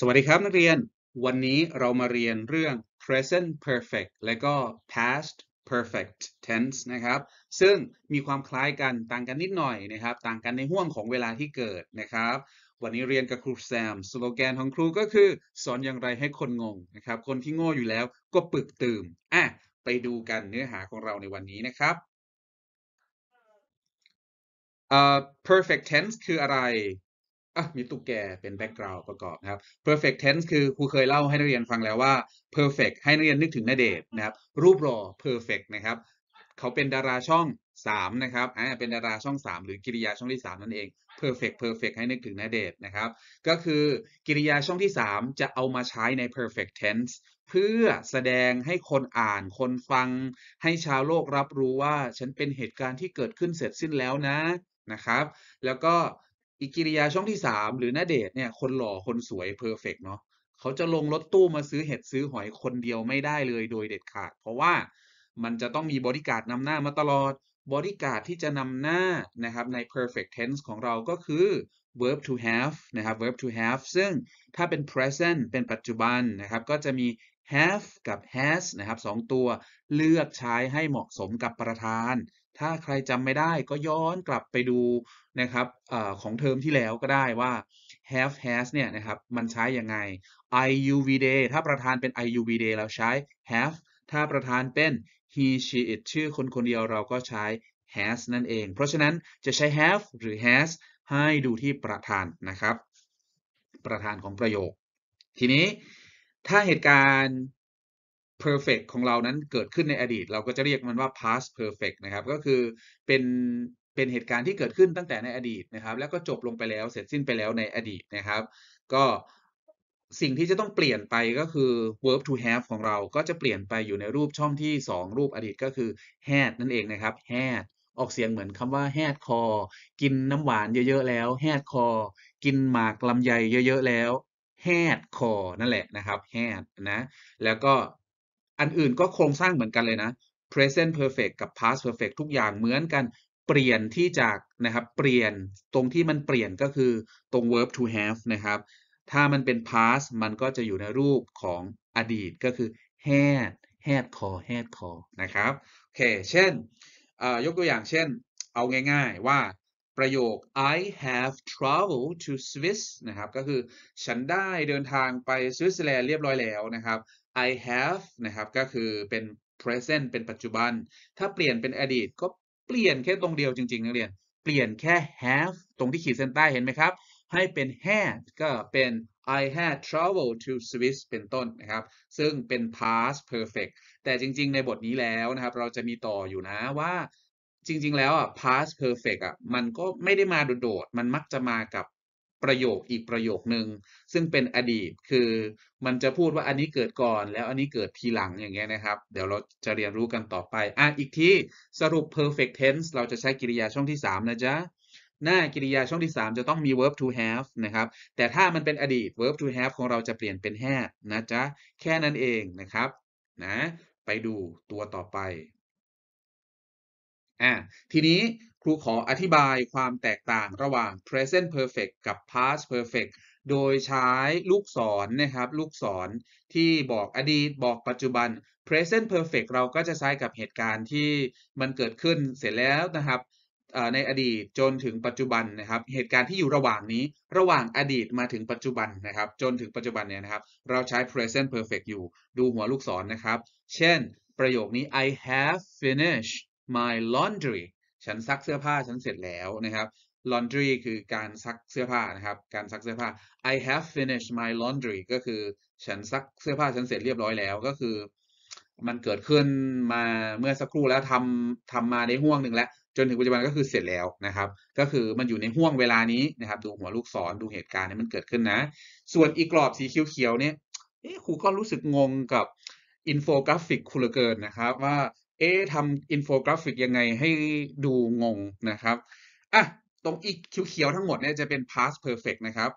สวัสดีครับนักเรียน วันนี้เรามาเรียนเรื่อง present perfect และก็ past perfect tense นะครับ ซึ่งมีความคล้ายกันต่างกันนิดหน่อยนะครับ ต่างกันในห่วงของเวลาที่เกิดนะครับ วันนี้เรียนกับครูแซม สโลแกนของครูก็คือ สอนอย่างไรให้คนงงนะครับ คนที่โง่อยู่แล้วก็ปึกตื่มอ่ะไปดูกันเนื้อหาของเราในวันนี้นะครับ uh, perfect tense คืออะไรอ่ะมีตุ๊กแกเป็นแบ็กกราวด์ประกอบนะครับ perfect tense คือครูเคยเล่าให้นักเรียนฟังแล้วว่า perfect ให้นักเรียนนึกถึงนเดชนะครับ รูปรอ perfect นะครับ เขาเป็นดาราช่อง 3 นะครับอ่าเป็นดาราช่อง 3 หรือกิริยาช่องที่3นั่นเอง perfect perfect ให้นึกถึงนเดชนะครับ ก็คือกิริยาช่องที่3จะเอามาใช้ใน perfect tense เพื่อแสดงให้คนอ่านคนฟัง ให้ชาวโลกรับรู้ว่าฉันเป็นเหตุการณ์ที่เกิดขึ้นเสร็จสิ้นแล้วนะนะครับ แล้วก็อีกิริยาช่องที่สามหรือนาเดทเนี่ยคนหล่อคนสวยเพอร์เฟกเนาะเขาจะลงรถตู้มาซื้อเห็ดซื้อหอยคนเดียวไม่ได้เลยโดยเด็ดขาด เพราะว่ามันจะต้องมีบริการนำหน้ามาตลอด บริการที่จะนำหน้านะครับใน perfect tense ของเราก็คือ verb to have นะครับ verb to have ซึ่งถ้าเป็น present เป็นปัจจุบันนะครับ ก็จะมี have กับ has นะครับสองตัวเลือกใช้ให้เหมาะสมกับประธานถ้าใครจำไม่ได้ก็ย้อนกลับไปดูนะครับอของเทอมที่แล้วก็ได้ว่า have has เนี่ยนะครับมันใช้ยังไง iuv day ถ้าประธานเป็น iuv day เราใช้ have ถ้าประธานเป็น he she it ชื่อคนคนเดียวเราก็ใช้ has นั่นเอง เพราะฉะนั้นจะใช้ have หรือ has ให้ดูที่ประธานนะครับประธานของประโยค ทีนี้ถ้าเหตุการณ์ perfect ของเรานั้นเกิดขึ้นในอดีต เราก็จะเรียกมันว่า past perfect นะครับ ก็คือเป็นเป็นเหตุการณ์ที่เกิดขึ้นตั้งแต่ในอดีตนะครับแล้วก็จบลงไปแล้วเสร็จสิ้นไปแล้วในอดีตนะครับ ก็สิ่งที่จะต้องเปลี่ยนไปก็คือ verb to have ของเราก็จะเปลี่ยนไปอยู่ในรูปช่องที่ 2 รูปอดีตก็คือ had นั่นเองนะครับ had ออกเสียงเหมือนคำว่า h a d คอ กินน้ำหวานเยอะ ๆแล้ว h a d คอ กินหมากลำไยเยอะ ๆแล้ว h a d คอ นั่นแหละนะครับ h a d นะ แล้วก็อันอื่นก็โครงสร้างเหมือนกันเลยนะ present perfect กับ past perfect ทุกอย่างเหมือนกันเปลี่ยนที่จากนะครับ เปลี่ยนตรงที่มันเปลี่ยนก็คือตรง verb to have นะครับ ถ้ามันเป็น past มันก็จะอยู่ในรูปของอดีตก็คือ had had call had call นะครับ โอเค เช่น ยกตัวอย่างเช่น เอาง่ายๆ ว่าประโยค I have traveled to Swiss นะครับ ก็คือ ฉันได้เดินทางไปสวิตเซอร์แลนด์เรียบร้อยแล้วนะครับ I have นะครับ ก็คือเป็น present เป็นปัจจุบัน ถ้าเปลี่ยนเป็นอดีต ก็เปลี่ยนแค่ตรงเดียวจริงๆนักเรียน เปลี่ยนแค่ have ตรงที่ขีดเส้นใต้เห็นไหมครับ ให้เป็น had ก็เป็น I had traveled to Swiss เป็นต้นนะครับ ซึ่งเป็น past perfect แต่จริงๆในบทนี้แล้วนะครับ เราจะมีต่ออยู่นะว่าจริง ๆ แล้วอ่ะ past perfect อ่ะมันก็ไม่ได้มาโดดๆ มันมักจะมากับประโยคอีกประโยคนึง ซึ่งเป็นอดีต คือมันจะพูดว่าอันนี้เกิดก่อนแล้วอันนี้เกิดทีหลังอย่างเงี้ยนะครับ เดี๋ยวเราจะเรียนรู้กันต่อไปอ่ะอีกทีสรุป perfect tense เราจะใช้กริยาช่องที่ 3 นะจ๊ะ หน้ากริยาช่องที่ 3 จะต้องมี verb to have นะครับ แต่ถ้ามันเป็นอดีต verb to have ของเราจะเปลี่ยนเป็น h a e นะจ๊ะแค่นั้นเองนะครับนะไปดูตัวต่อไปอ่าทีนี้ครูขออธิบายความแตกต่างระหว่าง present perfect กับ past perfect โดยใช้ลูกศรนนะครับลูกศรที่บอกอดีตบอกปัจจุบัน present perfect เราก็จะใช้กับเหตุการณ์ที่มันเกิดขึ้นเสร็จแล้วนะครับในอดีตจนถึงปัจจุบันนะครับเหตุการณ์ที่อยู่ระหว่างนี้ระหว่างอดีตมาถึงปัจจุบันนะครับจนถึงปัจจุบันเนี่ยนะครับเราใช้ present perfect อยู่ดูหัวลูกศรนนะครับเช่นประโยคนี้ I have finished my laundry ฉันซักเสื้อผ้าฉันเสร็จแล้วนะครับ laundry คือการซักเสื้อผ้านะครับการซักเสื้อผ้า I have finished my laundry ก็คือ ฉันซักเสื้อผ้าฉันเสร็จเรียบร้อยแล้วก็คือ มันเกิดขึ้นมาเมื่อสักครู่แล้วทำทำมาในห่วงหนึ่งแล้ว จนถึงปัจจุบันก็คือเสร็จแล้วนะครับ ก็คือมันอยู่ในห่วงเวลานี้นะครับดูหัวลูกศรดูเหตุการณ์นี้มันเกิดขึ้นนะ ส่วนอีกรอบสีเขียวๆเนี่ยครูก็รู้สึกงงกับอินโฟกราฟิกครูเหลือเกินนะครับว่าเอ๊ทำอินโฟกราฟิกยังไงให้ดูงงนะครับ อ่ะ ตรงอีกเขียวๆทั้งหมดเนี่ยจะเป็น past perfect นะครับ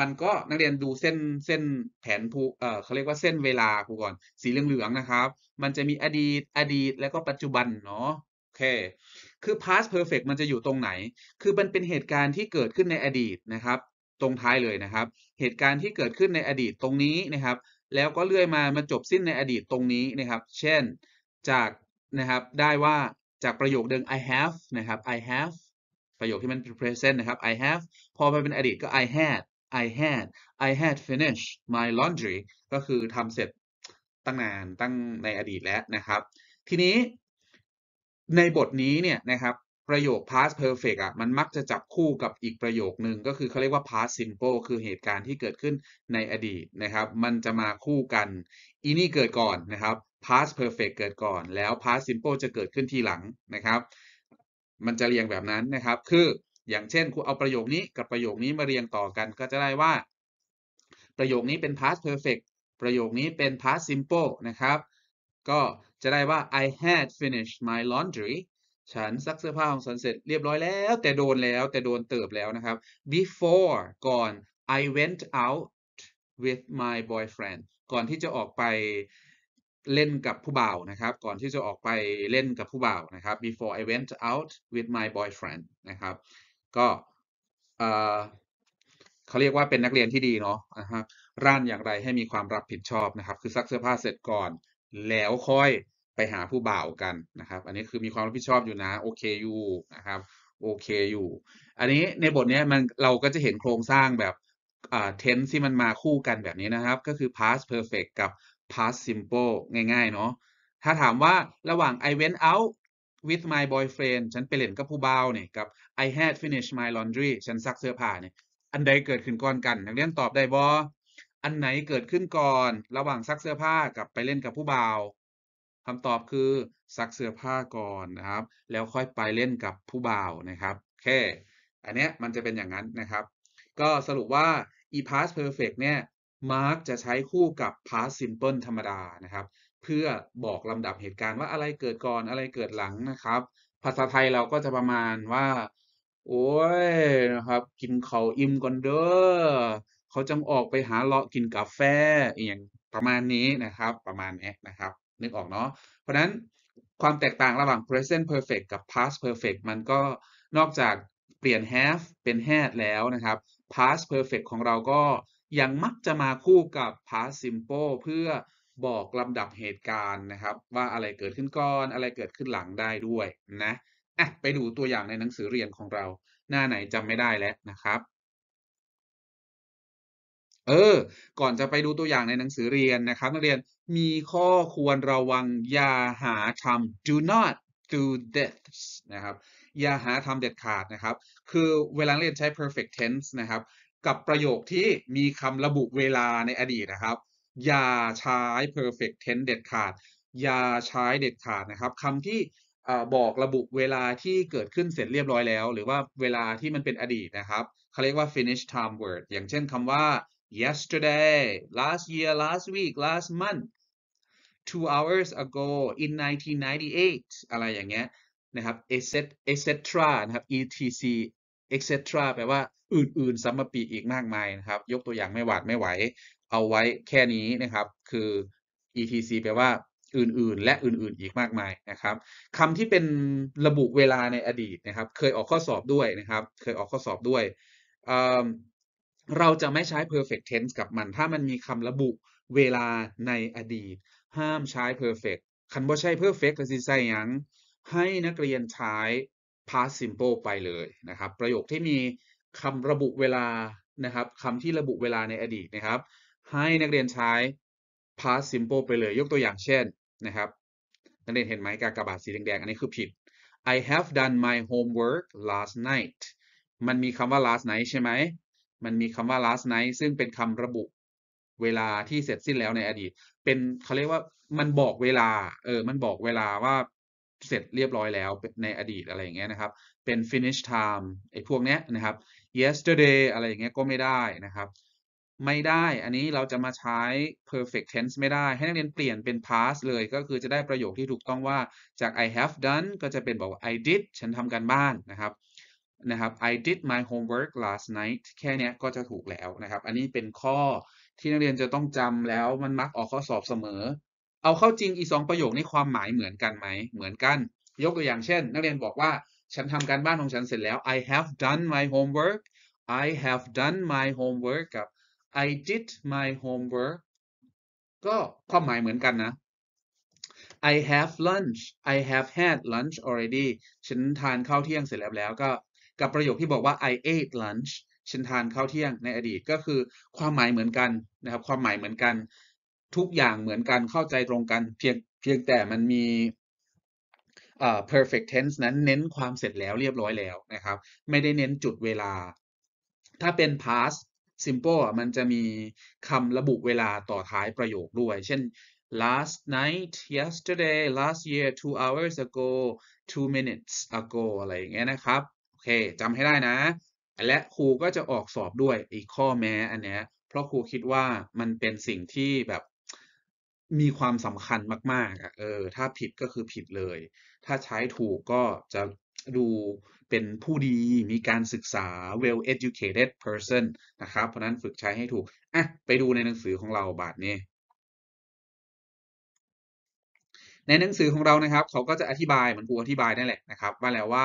มันก็นักเรียนดูเส้นเส้นแผนภูเออเขาเรียกว่าเส้นเวลาครูก่อน สีเหลืองๆนะครับ มันจะมีอดีตอดีตแล้วก็ปัจจุบันเนาะ โอเค คือ past perfect มันจะอยู่ตรงไหน คือมันเป็นเหตุการณ์ที่เกิดขึ้นในอดีตนะครับ ตรงท้ายเลยนะครับ เหตุการณ์ที่เกิดขึ้นในอดีตตรงนี้นะครับ แล้วก็เลื่อยมามาจบสิ้นในอดีตตรงนี้นะครับ เช่น จากนะครับได้ว่าจากประโยคเดิม I have นะครับ I have ประโยคที่มันเป็น present นะครับ I have พอไปเป็นอดีตก็ I had I had I had finished my laundry ก็คือทำเสร็จตั้งนานตั้งในอดีตแล้วนะครับ ทีนี้ในบทนี้เนี่ยนะครับ ประโยค past perfect อ่ะมันมักจะจับคู่กับอีกประโยคหนึ่งก็คือเขาเรียกว่า past simple คือเหตุการณ์ที่เกิดขึ้นในอดีตนะครับ มันจะมาคู่กัน อีนี่เกิดก่อนนะครับ past perfect เกิดก่อน แล้ว past simple จะเกิดขึ้นทีหลังนะครับ มันจะเรียงแบบนั้นนะครับ คืออย่างเช่นครูเอาประโยคนี้กับประโยคนี้มาเรียงต่อกันก็จะได้ว่า ประโยคนี้เป็น past perfect ประโยคนี้เป็น past simple นะครับก็จะได้ว่า I had finished my laundry ฉันซักเสื้อผ้าของฉันเสร็จเรียบร้อยแล้วแต่โดนแล้วแต่โดนเติบแล้วนะครับ before ก่อน I went out with my boyfriend ก่อนที่จะออกไปเล่นกับผู้บ่าวนะครับ ก่อนที่จะออกไปเล่นกับผู้บ่าวนะครับ before I went out with my boyfriend นะครับก็ เขาเรียกว่าเป็นนักเรียนที่ดีเนาะนะครับร่านอย่างไรให้มีความรับผิดชอบนะครับ คือซักเสื้อผ้าเสร็จก่อนแล้วค่อยไปหาผู้บ่าวกันนะครับ อันนี้คือมีความรับผิดชอบอยู่นะ โอเคอยู่นะครับโอเคอยู่ อันนี้ในบทนี้มันเราก็จะเห็นโครงสร้างแบบเทนส์ที่มันมาคู่กันแบบนี้นะครับ ก็คือ past perfect กับ past simple ง่ายๆเนาะ ถ้าถามว่าระหว่าง I went out with my boyfriend ฉันไปเล่นกับผู้บ่าวเนี่ยกับ I had finished my laundry ฉันซักเสื้อผ้าเนี่ยอันใดเกิดขึ้นก่อนกันนักเรียนตอบได้บ่ อันไหนเกิดขึ้นก่อน ระหว่างซักเสื้อผ้ากับไปเล่นกับผู้บ่าว คำตอบคือซักเสื้อผ้าก่อนนะครับ แล้วค่อยไปเล่นกับผู้บ่าวนะครับ แค่ อันเนี้ยมันจะเป็นอย่างนั้นนะครับ ก็สรุปว่า e past perfect เนี่ย mark จะใช้คู่กับ past simple ธรรมดานะครับ เพื่อบอกลำดับเหตุการณ์ว่าอะไรเกิดก่อนอะไรเกิดหลังนะครับ ภาษาไทยเราก็จะประมาณว่า โอ้ย นะครับ กินเขาอิ่มก่อนเด้อเขาจังออกไปหาเลาะกินกาแฟอย่างประมาณนี้นะครับ ประมาณนี้นะครับนึกออกเนาะเพราะนั้นความแตกต่างระหว่าง present perfect กับ past perfect มันก็นอกจากเปลี่ยน have เป็น had แล้วนะครับ past perfect ของเราก็ยังมักจะมาคู่กับ past simple เพื่อบอกลำดับเหตุการณ์นะครับ ว่าอะไรเกิดขึ้นก่อน อะไรเกิดขึ้นหลังได้ด้วยนะอ่ะไปดูตัวอย่างในหนังสือเรียนของเราหน้าไหนจำไม่ได้แล้วนะครับเออ ก่อนจะไปดูตัวอย่างในหนังสือเรียนนะครับนักเรียนมีข้อควรระวัง อย่าหาทำ do not do this นะครับอย่าหาทำเด็ดขาดนะครับ คือเวลาเรียนใช้ perfect tense นะครับกับประโยคที่มีคำระบุเวลาในอดีตนะครับ อย่าใช้ perfect tense เด็ดขาด อย่าใช้เด็ดขาดนะครับ คำที่บอกระบุเวลาที่เกิดขึ้นเสร็จเรียบร้อยแล้ว หรือว่าเวลาที่มันเป็นอดีตนะครับเขาเรียกว่า finish time word อย่างเช่นคำว่า yesterday last year last week last month two hours ago in 1998 อะไรอย่างเงี้ย นะครับ etc etc นะครับ etc etc แปลว่าอื่นๆซ้ำมาปีอีกมากมายนะครับยกตัวอย่างไม่หวาดไม่ไหว เอาไว้แค่นี้นะครับ คือ etc แปลว่าอื่นๆ และอื่นๆอีกมากมายนะครับคำที่เป็นระบุเวลาในอดีตนะครับ เคยออกข้อสอบด้วยนะครับ เคยออกข้อสอบด้วยเเราจะไม่ใช้ perfect tense กับมัน ถ้ามันมีคำระบุเวลาในอดีต ห้ามใช้ perfect คันบ่ใช้ perfect ก็สิใส่ยังให้นักเรียนใช้ past simple ไปเลยนะครับ ประโยคที่มีคำระบุเวลานะครับคำที่ระบุเวลาในอดีตนะครับ ให้นักเรียนใช้ past simple ไปเลย ยกตัวอย่างเช่นนะครับนักเรียนเห็นไหมกากระบาดสีแดงๆอันนี้คือผิด I have done my homework last night มันมีคำว่า last night ใช่ไหม มันมีคำว่า last night ซึ่งเป็นคำระบุเวลาที่เสร็จสิ้นแล้วในอดีต เป็นเขาเรียกว่ามันบอกเวลา เออมันบอกเวลาว่าเสร็จเรียบร้อยแล้วในอดีตอะไรอย่างเงี้ยนะครับ เป็น finish time ไอ้พวกเนี้ยนะครับ yesterday อะไรอย่างเงี้ยก็ไม่ได้นะครับไม่ได้อันนี้เราจะมาใช้ perfect tense ไม่ได้ ให้นักเรียนเปลี่ยนเป็น past เลย ก็คือจะได้ประโยคที่ถูกต้องว่าจาก I have done ก็จะเป็นบอกว่า I did ฉันทำการบ้านนะครับนะครับ I did my homework last night แค่นี้ก็จะถูกแล้วนะครับ อันนี้เป็นข้อที่นักเรียนจะต้องจำแล้วมันมักออกข้อสอบเสมอเอาเข้าจริงอีสองประโยคนี้ความหมายเหมือนกันไหมเหมือนกัน ยกตัวอย่างเช่น นักเรียนบอกว่าฉันทำการบ้านของฉันเสร็จแล้ว I have done my homework I have done my homework กับ I did my homework ก็ความหมายเหมือนกันนะ I have lunch I have had lunch already ฉันทานข้าวเที่ยงเสร็จแล้วแล้วก็ กับประโยคที่บอกว่า I ate lunch ฉันทานข้าวเที่ยงในอดีตก็คือ ความหมายเหมือนกันนะครับ ความหมายเหมือนกันทุกอย่างเหมือนกันเข้าใจตรงกันเพียงเพียงแต่มันมี perfect tense นั้นเน้นความเสร็จแล้วเรียบร้อยแล้วนะครับ ไม่ได้เน้นจุดเวลา ถ้าเป็น past simple มันจะมีคำระบุเวลาต่อท้ายประโยคด้วย เช่น last night yesterday last year two hours ago two minutes ago อะไรอย่างเงี้ยนะครับ โอเคจำให้ได้นะ และครูก็จะออกสอบด้วยอีกข้อแม้อันเนี้ยเพราะครูคิดว่ามันเป็นสิ่งที่แบบมีความสำคัญมาก ๆอ่ะเออ ถ้าผิดก็คือผิดเลย ถ้าใช้ถูกก็จะดูเป็นผู้ดี มีการศึกษา well educated person นะครับ เพราะนั้นฝึกใช้ให้ถูกอ่ะไปดูในหนังสือของเราบาทนี้ ในหนังสือของเรานะครับ เขาก็จะอธิบายเหมือนครูอธิบายนั่นแหละนะครับ ว่าแล้วว่า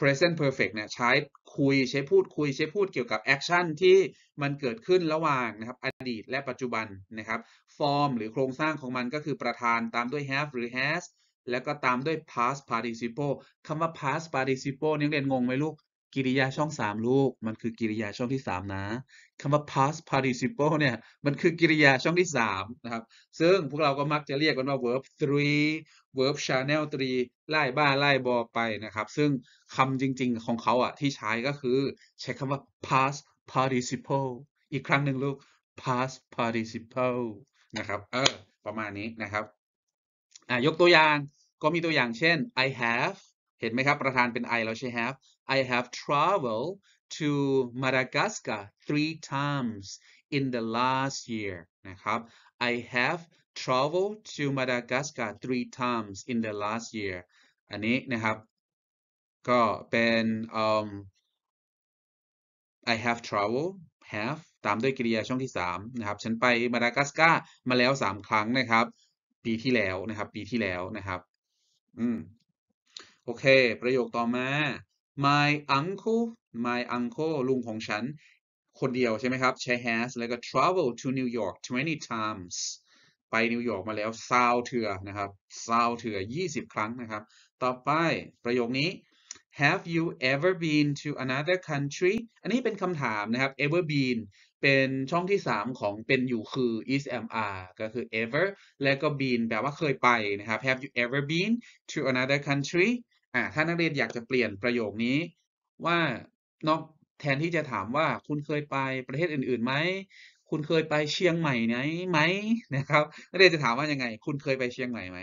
present perfect เนี่ยใช้คุยใช้พูดคุยใช้พูดเกี่ยวกับแอคชั่นที่มันเกิดขึ้นระหว่างนะครับอดีตและปัจจุบันนะครับฟอร์มหรือโครงสร้างของมันก็คือประธานตามด้วย have หรือ has แล้วก็ตามด้วย past participle คำว่า past participle นี่เรียนงงไหมลูกกิริยาช่องสามลูกมันคือกิริยาช่องที่สามนะคำว่า past participle เนี่ยมันคือกิริยาช่องที่สามนะครับ ซึ่งพวกเราก็มักจะเรียกกันว่า verb 3 verb channel 3ไล่บ้า ไล่บอไปนะครับ ซึ่งคำจริงๆของเขาอ่ะ ที่ใช้ก็คือใช้คำว่า past participle อีกครั้งหนึ่งลูก past participle นะครับเออประมาณนี้นะครับอ่ะยกตัวอย่างก็มีตัวอย่างเช่น I have เห็นไหมครับประธานเป็น I เราใช้ have I have traveled to Madagascar three times in the last year นะครับ I have traveled to Madagascar three times in the last year อันนี้นะครับ ก็เป็น um, I have traveled have ตามด้วยกริยาช่องที่ 3 นะครับ ฉันไปมาดากัสการ์มาแล้ว 3 ครั้งนะครับ ปีที่แล้วนะครับ ปีที่แล้วนะครับ อืมโอเค ประโยคต่อมา my uncle my uncle ลุงของฉัน คนเดียวใช่ไหมครับใช e has แล้วก็ travel to New York 20 times ไปนิวยอร์กมาแล้วซาวเถือนะครับซาวเถื่อ20 ครั้งนะครับ ต่อไป ประโยคนี้ Have you ever been to another country อันนี้เป็นคำถามนะครับ ever been เป็นช่องที่ 3 ของเป็นอยู่คือ is am are ก็คือ ever และก็ been แปลว่าเคยไปนะครับ Have you ever been to another country อ่าถ้านักเรียนอยากจะเปลี่ยนประโยคนี้ ว่านอกแทนที่จะถามว่าคุณเคยไปประเทศอื่นๆไหมคุณเคยไปเชียงใหม่ไหมไหมนะครับ นักเรียนจะถามว่ายังไง คุณเคยไปเชียงใหม่ไหม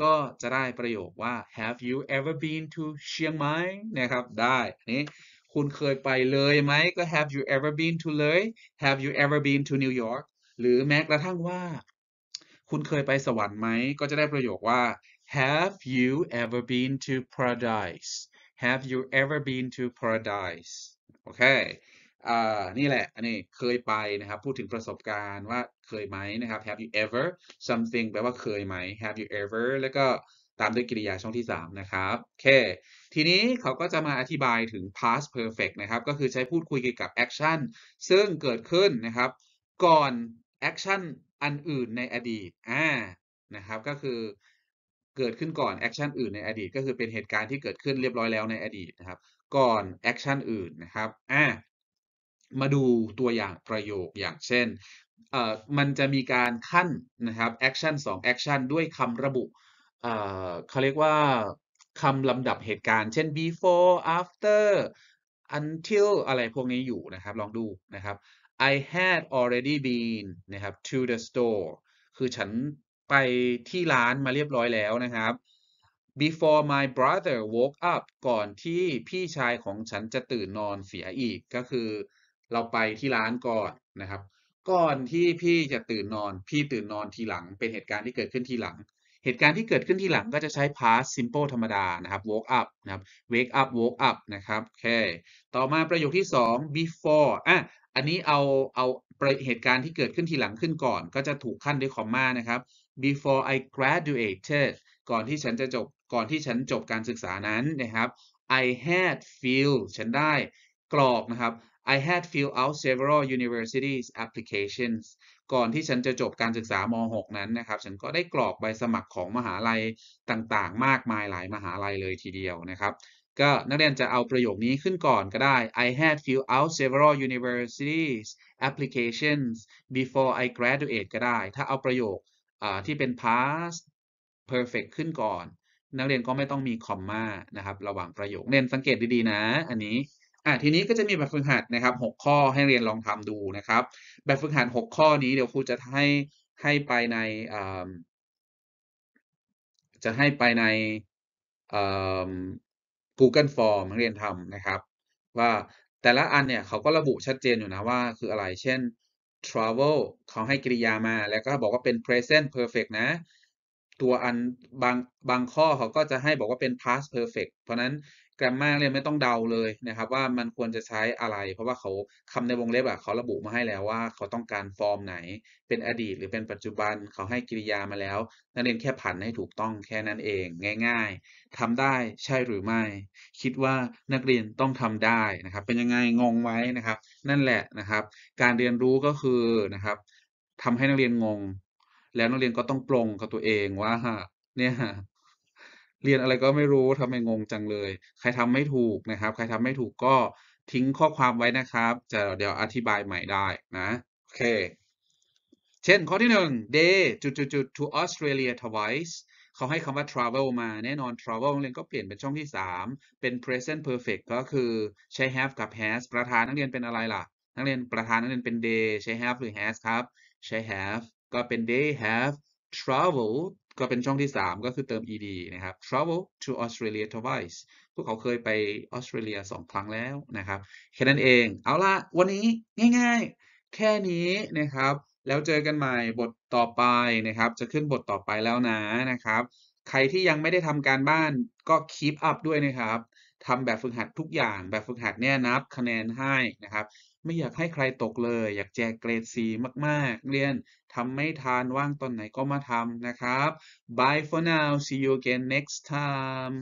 ก็จะได้ประโยคว่า have you ever been to เชียงใหม่นะครับได้นี้คุณเคยไปเลยไหมก็ have you ever been to เลย have you ever been to New York หรือแม้กระทั่งว่า คุณเคยไปสวรรค์ไหมก็จะได้ประโยคว่า Have you ever been to paradise? Have you ever been to paradise? โอเคอ่านี่แหละ อันนี้เคยไปนะครับ พูดถึงประสบการณ์ว่าเคยไหมนะครับ Have you ever something แปลว่าเคยไหม Have you ever แล้วก็ตามด้วยกริยาช่องที่ 3 นะครับโอเคทีนี้เขาก็จะมาอธิบายถึง past perfect นะครับ ก็คือใช้พูดคุยเกี่ยวกับ action ซึ่งเกิดขึ้นนะครับ ก่อน action อันอื่นในอดีตอ่านะครับก็คือเกิดขึ้นก่อนแอคชั่นอื่นในอดีตก็คือเป็นเหตุการณ์ที่เกิดขึ้นเรียบร้อยแล้วในอดีตนะครับก่อนแอคชั่นอื่นนะครับอ่ามาดูตัวอย่างประโยคอย่างเช่นเอ่อมันจะมีการขั้นนะครับแอคชั่นสองแอคชั่นด้วยคำระบุเอ่อเขาเรียกว่าคำลำดับเหตุการณ์เช่น before after until อะไรพวกนี้อยู่นะครับ ลองดูนะครับ I had already been นะครับ to the store คือฉันไปที่ร้านมาเรียบร้อยแล้วนะครับ before my brother woke up ก่อนที่พี่ชายของฉันจะตื่นนอนเสียอีกก็คือเราไปที่ร้านก่อนนะครับ ก่อนที่พี่จะตื่นนอน พี่ตื่นนอนทีหลัง เป็นเหตุการณ์ที่เกิดขึ้นทีหลัง เหตุการณ์ที่เกิดขึ้นทีหลังก็จะใช้ past simple ธรรมดานะครับ woke up นะครับ wake up woke up นะครับโอเคต่อมาประโยคที่ 2 before อ่ะ อันนี้เอาเอาเหตุการณ์ที่เกิดขึ้นทีหลังขึ้นก่อน ก็จะถูกขั้นด้วยคอมมานะครับ before I graduated ก่อนที่ฉันจะจบ ก่อนที่ฉันจบการศึกษานั้นนะครับ I had fill ฉันได้กรอกนะครับ I had filled out several universities applications ก่อนที่ฉันจะจบการศึกษาม .6 นั้นนะครับ ฉันก็ได้กรอกใบสมัครของมหาลัยต่างๆ มากมายหลายมหาลัยเลยทีเดียวนะครับ ก็นักเรียนจะเอาประโยคนี้ขึ้นก่อนก็ได้ I had filled out several universities applications before I graduate ก็ได้ ถ้าเอาประโยคที่เป็น past perfect ขึ้นก่อน นักเรียนก็ไม่ต้องมีคอมมานะครับระหว่างประโยคเรียนสังเกตดี ๆ นะ อันนี้ อ่ะทีนี้ก็จะมีแบบฝึกหัดนะครับ6ข้อให้เรียนลองทำดูนะครับ แบบฝึกหัด6ข้อนี้เดี๋ยวครูจะให้ให้ไปในจะให้ไปใน Google Form เรียนทำนะครับ ว่าแต่ละอันเนี่ยเขาก็ระบุชัดเจนอยู่นะว่าคืออะไร เช่น travel เขาให้กริยามาแล้วก็บอกว่าเป็น present perfect นะ ตัวอันบางบางข้อเขาก็จะให้บอกว่าเป็น past perfect เพราะนั้นแกรมมาเลียไม่ต้องเดาเลยนะครับ ว่ามันควรจะใช้อะไร เพราะว่าเขาคำในวงเล็บอะเขาระบุมาให้แล้วว่าเขาต้องการฟอร์มไหนเป็นอดีต หรือเป็นปัจจุบัน เขาให้กริยามาแล้ว นักเรียนแค่ผันให้ถูกต้องแค่นั้นเอง ง่ายๆ ทำได้ใช่หรือไม่ คิดว่านักเรียนต้องทำได้นะครับ เป็นยังไงงงไว้นะครับ นั่นแหละนะครับ การเรียนรู้ก็คือนะครับทำให้นักเรียนงง แล้วนักเรียนก็ต้องปรงกับตัวเองว่าเนี่ยเรียนอะไรก็ไม่รู้ทำไมงงจังเลย ใครทำไม่ถูกนะครับ ใครทำไม่ถูกก็ทิ้งข้อความไว้นะครับจะเดี๋ยวอธิบายใหม่ได้นะ โอเค เช่นข้อที่หนึ่ง day จุดจุดจุด to Australia twice เขาให้คำว่า travel มาแน่นอน travel นักเรียนก็เปลี่ยนเป็นช่องที่ 3 เป็น present perfect ก็คือใช้ have กับ has ประธานนักเรียนเป็นอะไรล่ะ นักเรียนประธานนักเรียนเป็น day ใช้ have หรือ has ครับใช้ have ก็เป็น d a y have traveled ก็เป็นช่องที่ 3 ก็คือเติม ed นะครับ travel to Australia twice พวกเขาเคยไปออสเตรเลีย2 ครั้งแล้วนะครับ แค่นั้นเอง เอาละวันนี้ง่ายๆ แค่นี้นะครับแล้วเจอกันใหม่บทต่อไปนะครับจะขึ้นบทต่อไปแล้วนะนะครับ ใครที่ยังไม่ได้ทำการบ้านก็คีปอัพด้วยนะครับทำแบบฝึกหัดทุกอย่างแบบฝึกหัดเนี่ยนับคะแนนให้นะครับไม่อยากให้ใครตกเลยอยากแจกเกรดสีมากๆ เรียนทำไม่ทานว่างตอนไหนก็มาทำนะครับ Bye for now see you again next time